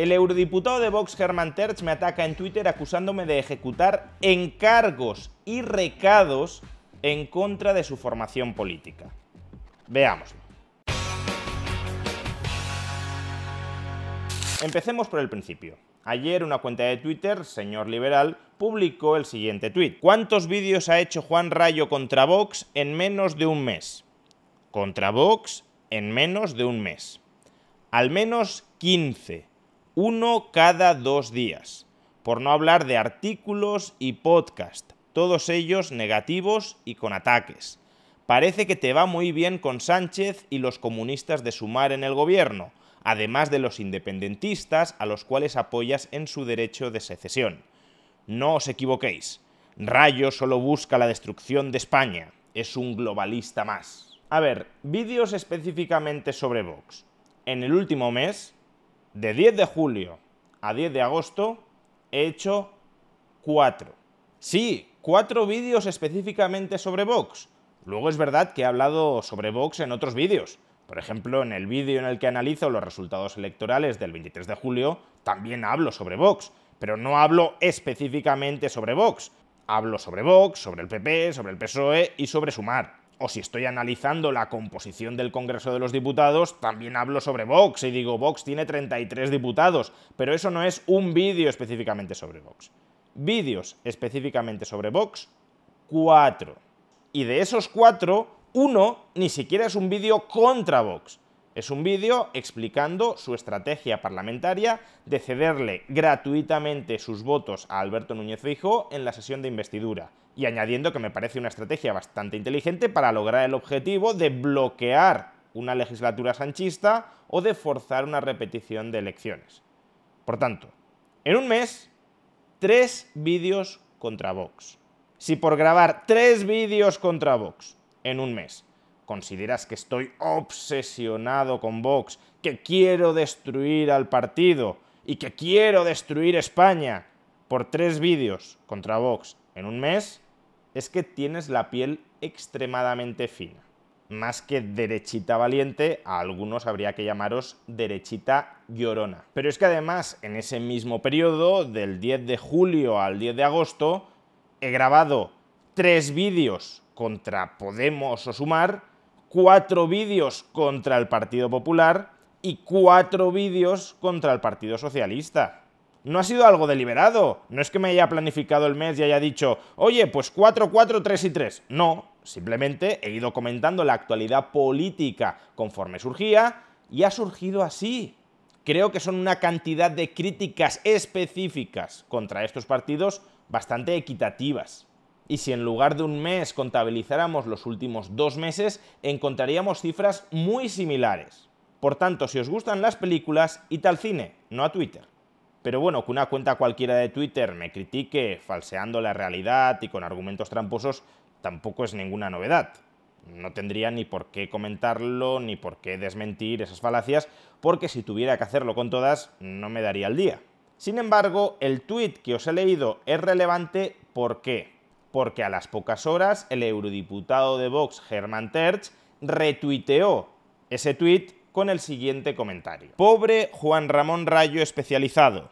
El eurodiputado de Vox, Germán Terz, me ataca en Twitter acusándome de ejecutar encargos y recados en contra de su formación política. Veámoslo. Empecemos por el principio. Ayer una cuenta de Twitter, señor liberal, publicó el siguiente tuit. ¿Cuántos vídeos ha hecho Juan Rayo contra Vox en menos de un mes? Contra Vox en menos de un mes. Al menos 15 uno cada dos días, por no hablar de artículos y podcast, todos ellos negativos y con ataques. Parece que te va muy bien con Sánchez y los comunistas de Sumar en el gobierno, además de los independentistas a los cuales apoyas en su derecho de secesión. No os equivoquéis, Rayo solo busca la destrucción de España, es un globalista más. A ver, vídeos específicamente sobre Vox. En el último mes, de 10 de julio a 10 de agosto he hecho 4. Sí, 4 vídeos específicamente sobre Vox. Luego es verdad que he hablado sobre Vox en otros vídeos. Por ejemplo, en el vídeo en el que analizo los resultados electorales del 23 de julio, también hablo sobre Vox, pero no hablo específicamente sobre Vox. Hablo sobre Vox, sobre el PP, sobre el PSOE y sobre Sumar o si estoy analizando la composición del Congreso de los Diputados, también hablo sobre Vox y digo, Vox tiene 33 diputados, pero eso no es un vídeo específicamente sobre Vox. Vídeos específicamente sobre Vox, cuatro. Y de esos cuatro, uno ni siquiera es un vídeo contra Vox. Es un vídeo explicando su estrategia parlamentaria de cederle gratuitamente sus votos a Alberto Núñez Fijo en la sesión de investidura y añadiendo que me parece una estrategia bastante inteligente para lograr el objetivo de bloquear una legislatura sanchista o de forzar una repetición de elecciones. Por tanto, en un mes, tres vídeos contra Vox. Si por grabar tres vídeos contra Vox en un mes ¿Consideras que estoy obsesionado con Vox, que quiero destruir al partido y que quiero destruir España por tres vídeos contra Vox en un mes? Es que tienes la piel extremadamente fina. Más que derechita valiente, a algunos habría que llamaros derechita llorona. Pero es que además, en ese mismo periodo, del 10 de julio al 10 de agosto, he grabado tres vídeos contra Podemos o Sumar cuatro vídeos contra el Partido Popular y cuatro vídeos contra el Partido Socialista. No ha sido algo deliberado, no es que me haya planificado el mes y haya dicho, oye, pues cuatro, cuatro, tres y tres». No, simplemente he ido comentando la actualidad política conforme surgía y ha surgido así. Creo que son una cantidad de críticas específicas contra estos partidos bastante equitativas y si en lugar de un mes contabilizáramos los últimos dos meses, encontraríamos cifras muy similares. Por tanto, si os gustan las películas, y tal cine, no a Twitter. Pero bueno, que una cuenta cualquiera de Twitter me critique falseando la realidad y con argumentos tramposos tampoco es ninguna novedad. No tendría ni por qué comentarlo, ni por qué desmentir esas falacias, porque si tuviera que hacerlo con todas, no me daría el día. Sin embargo, el tweet que os he leído es relevante, porque porque a las pocas horas el eurodiputado de Vox, Germán Terch, retuiteó ese tuit con el siguiente comentario. Pobre Juan Ramón Rayo especializado.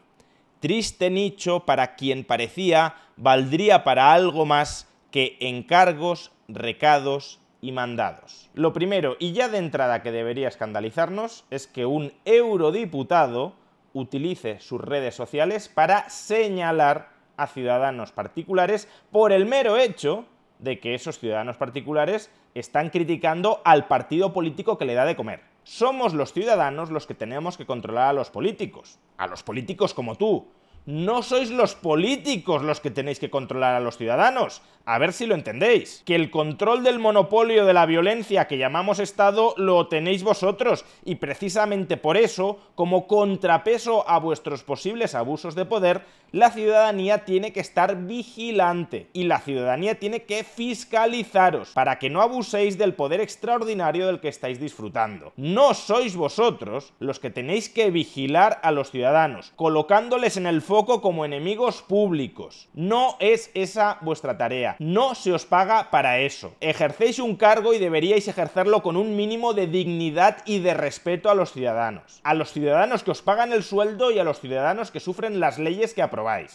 Triste nicho para quien parecía valdría para algo más que encargos, recados y mandados. Lo primero, y ya de entrada que debería escandalizarnos, es que un eurodiputado utilice sus redes sociales para señalar a ciudadanos particulares por el mero hecho de que esos ciudadanos particulares están criticando al partido político que le da de comer. Somos los ciudadanos los que tenemos que controlar a los políticos, a los políticos como tú. No sois los políticos los que tenéis que controlar a los ciudadanos. A ver si lo entendéis. Que el control del monopolio de la violencia que llamamos Estado lo tenéis vosotros y precisamente por eso, como contrapeso a vuestros posibles abusos de poder, la ciudadanía tiene que estar vigilante y la ciudadanía tiene que fiscalizaros para que no abuséis del poder extraordinario del que estáis disfrutando. No sois vosotros los que tenéis que vigilar a los ciudadanos, colocándoles en el foco como enemigos públicos. No es esa vuestra tarea, no se os paga para eso. Ejercéis un cargo y deberíais ejercerlo con un mínimo de dignidad y de respeto a los ciudadanos. A los ciudadanos que os pagan el sueldo y a los ciudadanos que sufren las leyes que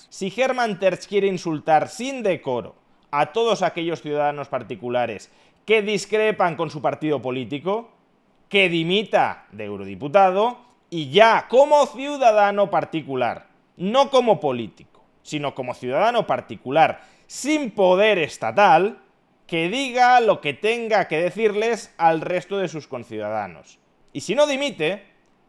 si Herman Terch quiere insultar sin decoro a todos aquellos ciudadanos particulares que discrepan con su partido político, que dimita de eurodiputado y ya como ciudadano particular, no como político, sino como ciudadano particular sin poder estatal, que diga lo que tenga que decirles al resto de sus conciudadanos. Y si no dimite,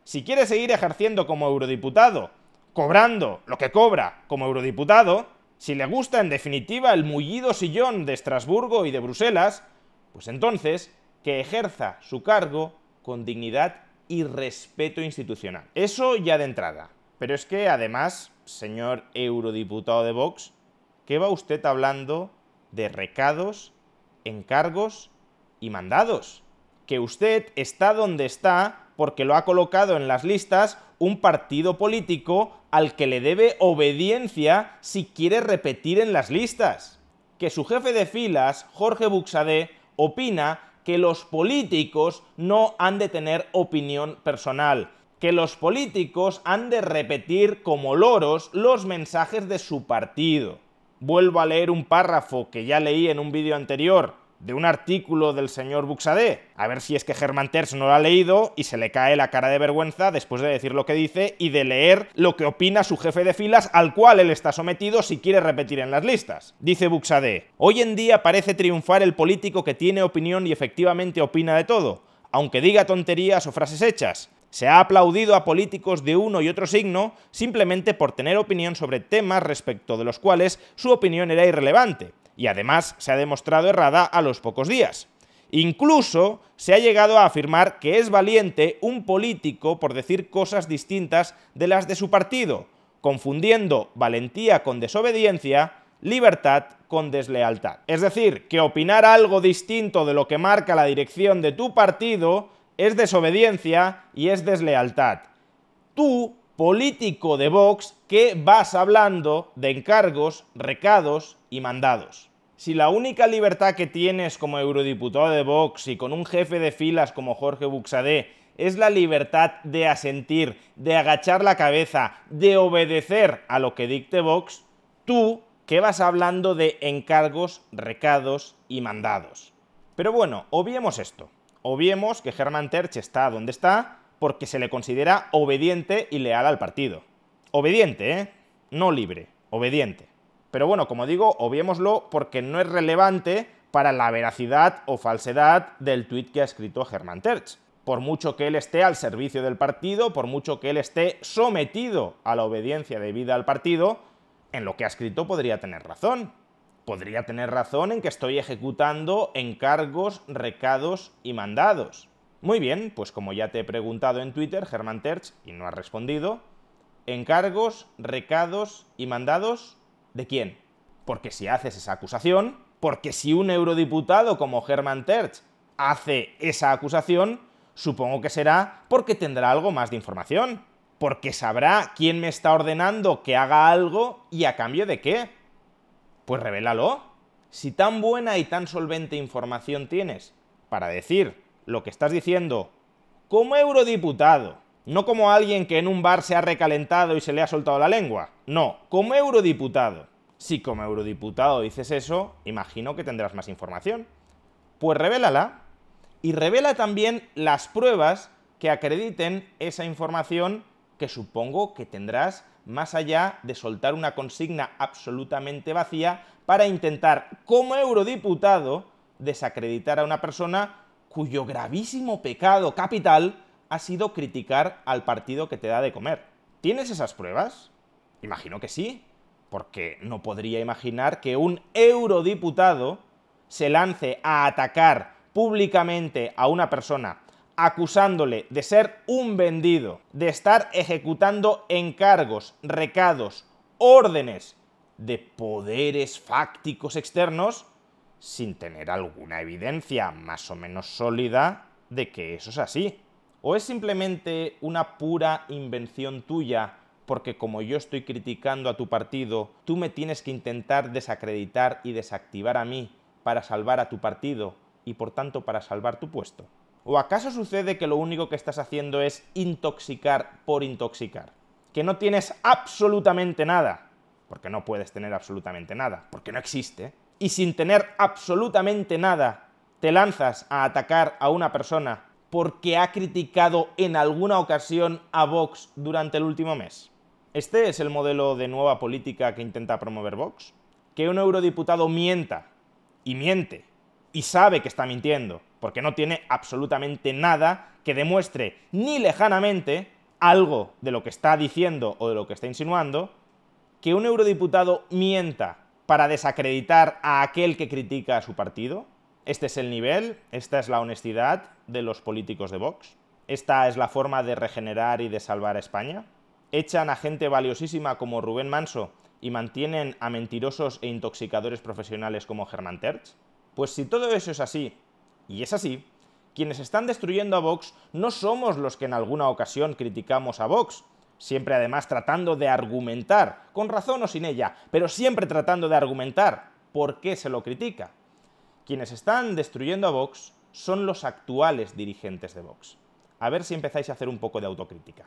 si quiere seguir ejerciendo como eurodiputado cobrando lo que cobra como eurodiputado, si le gusta en definitiva el mullido sillón de Estrasburgo y de Bruselas, pues entonces que ejerza su cargo con dignidad y respeto institucional. Eso ya de entrada. Pero es que además, señor eurodiputado de Vox, ¿qué va usted hablando de recados, encargos y mandados? Que usted está donde está porque lo ha colocado en las listas un partido político al que le debe obediencia si quiere repetir en las listas. Que su jefe de filas, Jorge Buxadé, opina que los políticos no han de tener opinión personal, que los políticos han de repetir como loros los mensajes de su partido. Vuelvo a leer un párrafo que ya leí en un vídeo anterior de un artículo del señor Buxadé. A ver si es que Germán Terz no lo ha leído y se le cae la cara de vergüenza después de decir lo que dice y de leer lo que opina su jefe de filas al cual él está sometido si quiere repetir en las listas. Dice Buxadé, hoy en día parece triunfar el político que tiene opinión y efectivamente opina de todo, aunque diga tonterías o frases hechas. Se ha aplaudido a políticos de uno y otro signo simplemente por tener opinión sobre temas respecto de los cuales su opinión era irrelevante y además se ha demostrado errada a los pocos días. Incluso se ha llegado a afirmar que es valiente un político por decir cosas distintas de las de su partido, confundiendo valentía con desobediencia, libertad con deslealtad. Es decir, que opinar algo distinto de lo que marca la dirección de tu partido es desobediencia y es deslealtad. Tú, político de Vox, que vas hablando de encargos, recados, y mandados. Si la única libertad que tienes como eurodiputado de Vox y con un jefe de filas como Jorge Buxadé es la libertad de asentir, de agachar la cabeza, de obedecer a lo que dicte Vox, tú que vas hablando de encargos, recados y mandados. Pero bueno, obviemos esto. Obviemos que Germán Terch está donde está porque se le considera obediente y leal al partido. Obediente, ¿eh? No libre, obediente. Pero bueno, como digo, obviémoslo porque no es relevante para la veracidad o falsedad del tuit que ha escrito Germán Terch. Por mucho que él esté al servicio del partido, por mucho que él esté sometido a la obediencia debida al partido, en lo que ha escrito podría tener razón. Podría tener razón en que estoy ejecutando encargos, recados y mandados. Muy bien, pues como ya te he preguntado en Twitter, Germán Terch, y no ha respondido, encargos, recados y mandados ¿De quién? Porque si haces esa acusación, porque si un eurodiputado como Herman Terch hace esa acusación, supongo que será porque tendrá algo más de información, porque sabrá quién me está ordenando que haga algo y a cambio de qué. Pues revélalo. Si tan buena y tan solvente información tienes para decir lo que estás diciendo como eurodiputado, no como alguien que en un bar se ha recalentado y se le ha soltado la lengua, no, como eurodiputado, si como eurodiputado dices eso, imagino que tendrás más información. Pues revélala y revela también las pruebas que acrediten esa información que supongo que tendrás más allá de soltar una consigna absolutamente vacía para intentar, como eurodiputado, desacreditar a una persona cuyo gravísimo pecado capital ha sido criticar al partido que te da de comer. ¿Tienes esas pruebas? Imagino que sí porque no podría imaginar que un eurodiputado se lance a atacar públicamente a una persona acusándole de ser un vendido, de estar ejecutando encargos, recados, órdenes de poderes fácticos externos sin tener alguna evidencia más o menos sólida de que eso es así. ¿O es simplemente una pura invención tuya porque como yo estoy criticando a tu partido, tú me tienes que intentar desacreditar y desactivar a mí para salvar a tu partido y por tanto para salvar tu puesto. ¿O acaso sucede que lo único que estás haciendo es intoxicar por intoxicar? Que no tienes absolutamente nada, porque no puedes tener absolutamente nada, porque no existe, y sin tener absolutamente nada te lanzas a atacar a una persona porque ha criticado en alguna ocasión a Vox durante el último mes. ¿Este es el modelo de nueva política que intenta promover Vox? Que un eurodiputado mienta, y miente, y sabe que está mintiendo, porque no tiene absolutamente nada que demuestre ni lejanamente algo de lo que está diciendo o de lo que está insinuando, que un eurodiputado mienta para desacreditar a aquel que critica a su partido. Este es el nivel, esta es la honestidad de los políticos de Vox. Esta es la forma de regenerar y de salvar a España echan a gente valiosísima como Rubén Manso y mantienen a mentirosos e intoxicadores profesionales como Germán Terch? Pues si todo eso es así, y es así, quienes están destruyendo a Vox no somos los que en alguna ocasión criticamos a Vox, siempre además tratando de argumentar, con razón o sin ella, pero siempre tratando de argumentar por qué se lo critica. Quienes están destruyendo a Vox son los actuales dirigentes de Vox. A ver si empezáis a hacer un poco de autocrítica.